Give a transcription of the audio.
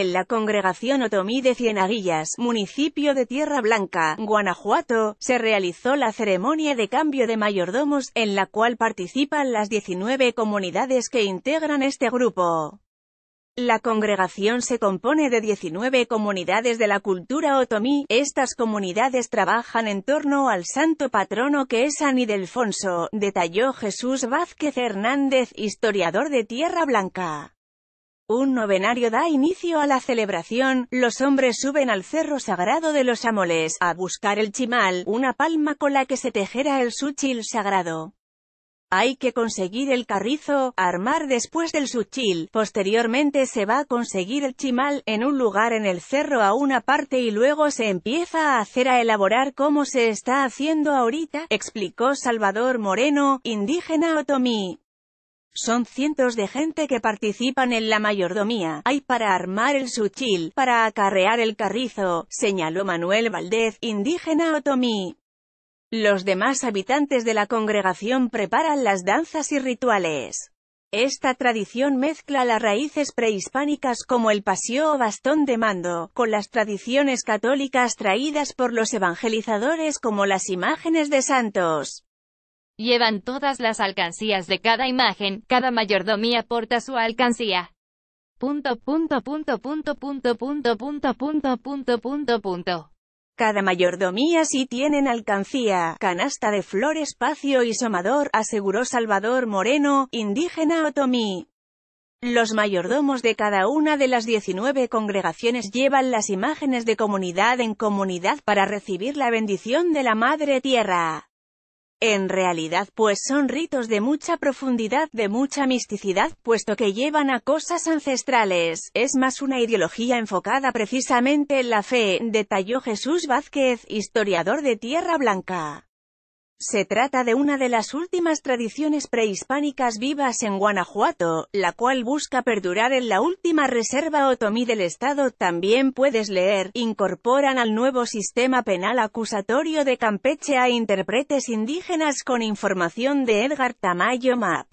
en la congregación otomí de Cienaguillas, municipio de Tierra Blanca, Guanajuato, se realizó la ceremonia de cambio de mayordomos, en la cual participan las 19 comunidades que integran este grupo. La congregación se compone de 19 comunidades de la cultura otomí, estas comunidades trabajan en torno al santo patrono que es San Idelfonso, detalló Jesús Vázquez Hernández, historiador de Tierra Blanca. Un novenario da inicio a la celebración, los hombres suben al cerro sagrado de los amoles, a buscar el chimal, una palma con la que se tejera el suchil sagrado. Hay que conseguir el carrizo, armar después del suchil, posteriormente se va a conseguir el chimal, en un lugar en el cerro a una parte y luego se empieza a hacer a elaborar como se está haciendo ahorita, explicó Salvador Moreno, indígena otomí. Son cientos de gente que participan en la mayordomía. Hay para armar el suchil, para acarrear el carrizo, señaló Manuel Valdez, indígena otomí. Los demás habitantes de la congregación preparan las danzas y rituales. Esta tradición mezcla las raíces prehispánicas como el paseo o bastón de mando, con las tradiciones católicas traídas por los evangelizadores como las imágenes de santos. Llevan todas las alcancías de cada imagen, cada mayordomía porta su alcancía. Punto, punto, punto, punto, punto, punto, punto, punto, punto, Cada mayordomía sí tienen alcancía, canasta de flor, espacio y somador, aseguró Salvador Moreno, indígena otomí. Los mayordomos de cada una de las 19 congregaciones llevan las imágenes de comunidad en comunidad para recibir la bendición de la Madre Tierra. En realidad pues son ritos de mucha profundidad, de mucha misticidad, puesto que llevan a cosas ancestrales, es más una ideología enfocada precisamente en la fe, detalló Jesús Vázquez, historiador de Tierra Blanca. Se trata de una de las últimas tradiciones prehispánicas vivas en Guanajuato, la cual busca perdurar en la última reserva otomí del Estado. También puedes leer, incorporan al nuevo sistema penal acusatorio de Campeche a intérpretes indígenas con información de Edgar Tamayo Map.